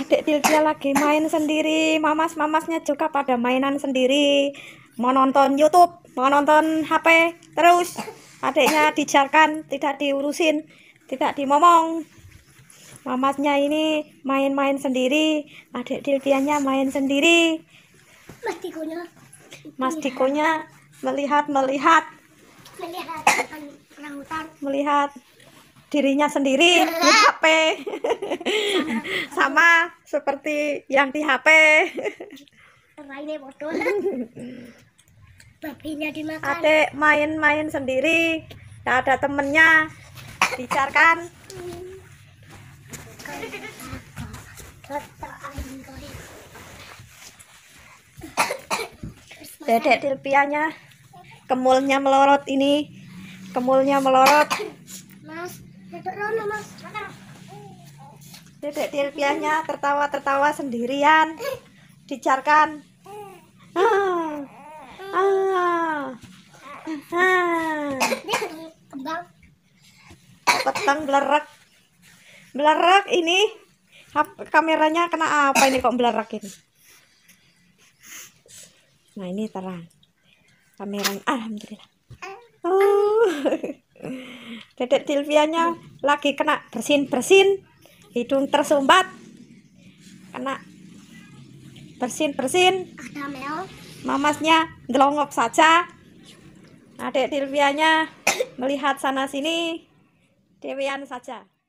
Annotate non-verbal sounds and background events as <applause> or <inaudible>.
adik Tilda lagi main sendiri mamas-mamasnya juga pada mainan sendiri mau nonton YouTube mau nonton HP terus adiknya dijarkan tidak diurusin tidak dimomong mamasnya ini main-main sendiri adik Tildianya main sendiri Mas Dikonya Mas Dikonya melihat melihat melihat melihat dirinya sendiri di HP <laughs> sama seperti yang di HP. Mainnya main-main sendiri, tidak ada temennya. Dicarkan. Dedek tilpianya kemulnya melorot ini. Kemulnya melorot. Mas, mas. Dedek Dilpiahnya tertawa-tertawa sendirian. Dijarkan. Ah. Ah. Ah. Petang belerak. Belerak ini kameranya kena apa ini kok belerak ini? Nah, ini terang. Kameranya alhamdulillah. Oh. <laughs> Dedek Dilvianya lagi kena bersin-bersin hidung tersumbat karena bersin bersin mamasnya gelongok saja adik Dilvianya melihat sana sini Dewian saja